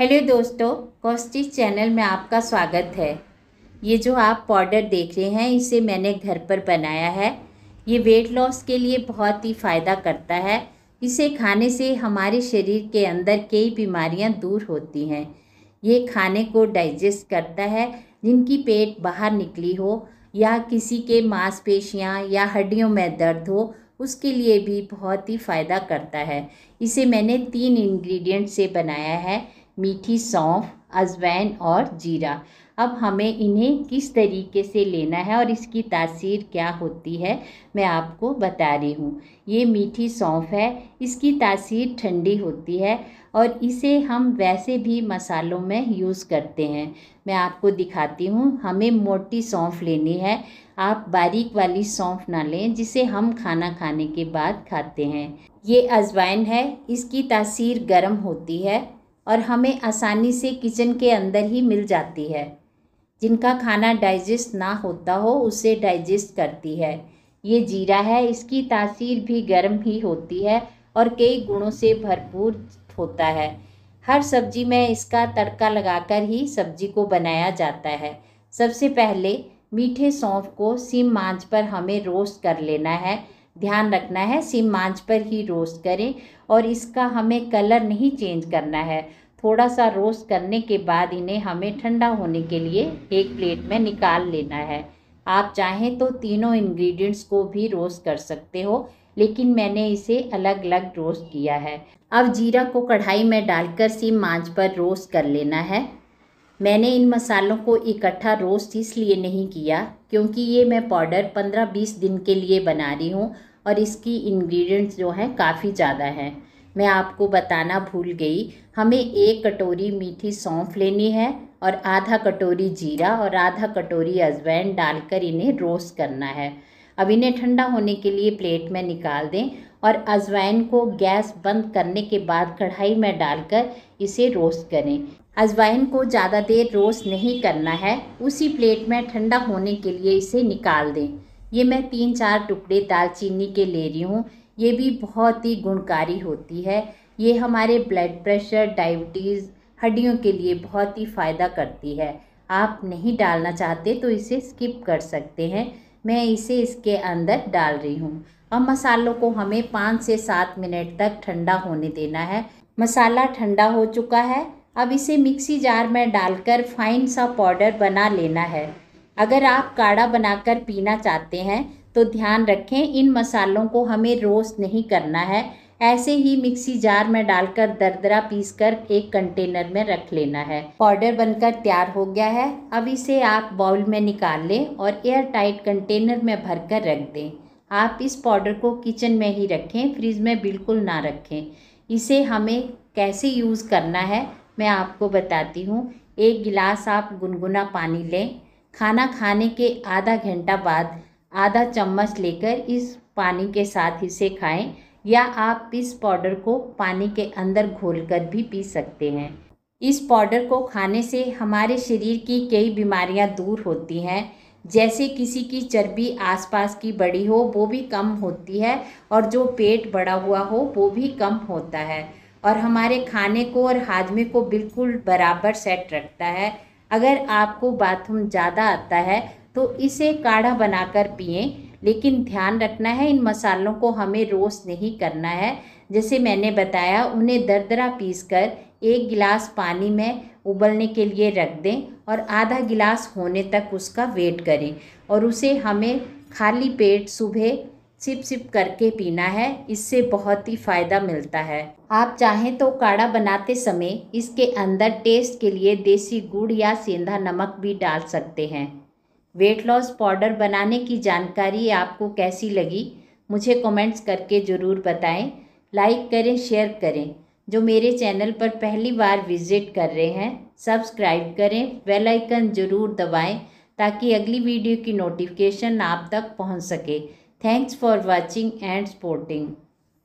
Hello दोस्तों कौस्टिक channel में आपका स्वागत है ये जो आप पाउडर देख रहे हैं इसे मैंने घर पर बनाया है ये वेट लॉस के लिए बहुत ही फ़ायदा करता है इसे खाने से हमारे शरीर के अंदर कई बीमारियां दूर होती हैं ये खाने को डाइजेस्ट करता है जिनकी पेट बाहर निकली हो या किसी के मांसपेशियाँ या हड्डियों में दर्द हो उसके लिए भी बहुत ही फ़ायदा करता है इसे मैंने तीन इंग्रेडिएंट से बनाया है मीठी सौंफ अजवैन और जीरा अब हमें इन्हें किस तरीके से लेना है और इसकी तासीर क्या होती है मैं आपको बता रही हूँ ये मीठी सौंफ है इसकी तासीर ठंडी होती है और इसे हम वैसे भी मसालों में यूज़ करते हैं मैं आपको दिखाती हूँ हमें मोटी सौंफ लेनी है आप बारीक वाली सौंफ ना लें जिसे हम खाना खाने के बाद खाते हैं ये अजवाइन है इसकी तासीर गर्म होती है और हमें आसानी से किचन के अंदर ही मिल जाती है जिनका खाना डाइजेस्ट ना होता हो उसे डाइजेस्ट करती है ये जीरा है इसकी तासीर भी गर्म ही होती है और कई गुणों से भरपूर होता है हर सब्जी में इसका तड़का लगाकर ही सब्जी को बनाया जाता है सबसे पहले मीठे सौंफ को सिम मांझ पर हमें रोस्ट कर लेना है ध्यान रखना है सिम मांझ पर ही रोस्ट करें और इसका हमें कलर नहीं चेंज करना है थोड़ा सा रोस्ट करने के बाद इन्हें हमें ठंडा होने के लिए एक प्लेट में निकाल लेना है आप चाहें तो तीनों इंग्रेडिएंट्स को भी रोस्ट कर सकते हो लेकिन मैंने इसे अलग अलग रोस्ट किया है अब जीरा को कढ़ाई में डालकर सिम मांझ पर रोस्ट कर लेना है मैंने इन मसालों को इकट्ठा रोस्ट इसलिए नहीं किया क्योंकि ये मैं पाउडर 15-20 दिन के लिए बना रही हूँ और इसकी इंग्रेडिएंट्स जो हैं काफ़ी ज़्यादा हैं मैं आपको बताना भूल गई हमें एक कटोरी मीठी सौंफ लेनी है और आधा कटोरी जीरा और आधा कटोरी अजवैन डालकर इन्हें रोस्ट करना है अब इन्हें ठंडा होने के लिए प्लेट में निकाल दें और अजवाइन को गैस बंद करने के बाद कढ़ाई में डालकर इसे रोस्ट करें अजवाइन को ज़्यादा देर रोस्ट नहीं करना है उसी प्लेट में ठंडा होने के लिए इसे निकाल दें ये मैं तीन चार टुकड़े दालचीनी के ले रही हूँ ये भी बहुत ही गुणकारी होती है ये हमारे ब्लड प्रेशर डायबिटीज़ हड्डियों के लिए बहुत ही फ़ायदा करती है आप नहीं डालना चाहते तो इसे स्किप कर सकते हैं मैं इसे इसके अंदर डाल रही हूँ अब मसालों को हमें पाँच से सात मिनट तक ठंडा होने देना है मसाला ठंडा हो चुका है अब इसे मिक्सी जार में डालकर फाइन सा पाउडर बना लेना है अगर आप काढ़ा बनाकर पीना चाहते हैं तो ध्यान रखें इन मसालों को हमें रोस्ट नहीं करना है ऐसे ही मिक्सी जार में डालकर दरदरा पीस कर एक कंटेनर में रख लेना है पाउडर बनकर तैयार हो गया है अब इसे आप बाउल में निकाल लें और एयर टाइट कंटेनर में भर कर रख दें आप इस पाउडर को किचन में ही रखें फ्रिज में बिल्कुल ना रखें इसे हमें कैसे यूज़ करना है मैं आपको बताती हूँ एक गिलास आप गुनगुना पानी लें खाना खाने के आधा घंटा बाद आधा चम्मच लेकर इस पानी के साथ इसे खाएं या आप इस पाउडर को पानी के अंदर घोलकर भी पी सकते हैं इस पाउडर को खाने से हमारे शरीर की कई बीमारियां दूर होती हैं जैसे किसी की चर्बी आसपास की बड़ी हो वो भी कम होती है और जो पेट बड़ा हुआ हो वो भी कम होता है और हमारे खाने को और हाजमे को बिल्कुल बराबर सेट रखता है अगर आपको बाथरूम ज़्यादा आता है तो इसे काढ़ा बनाकर पिए लेकिन ध्यान रखना है इन मसालों को हमें रोस्ट नहीं करना है जैसे मैंने बताया उन्हें दरदरा पीस कर एक गिलास पानी में उबलने के लिए रख दें और आधा गिलास होने तक उसका वेट करें और उसे हमें खाली पेट सुबह सिप सिप करके पीना है इससे बहुत ही फ़ायदा मिलता है आप चाहें तो काढ़ा बनाते समय इसके अंदर टेस्ट के लिए देसी गुड़ या सेंधा नमक भी डाल सकते हैं वेट लॉस पाउडर बनाने की जानकारी आपको कैसी लगी मुझे कमेंट्स करके ज़रूर बताएं लाइक करें शेयर करें जो मेरे चैनल पर पहली बार विज़िट कर रहे हैं सब्सक्राइब करें बेल आइकन ज़रूर दबाएं ताकि अगली वीडियो की नोटिफिकेशन आप तक पहुंच सके Thanks for watching and supporting.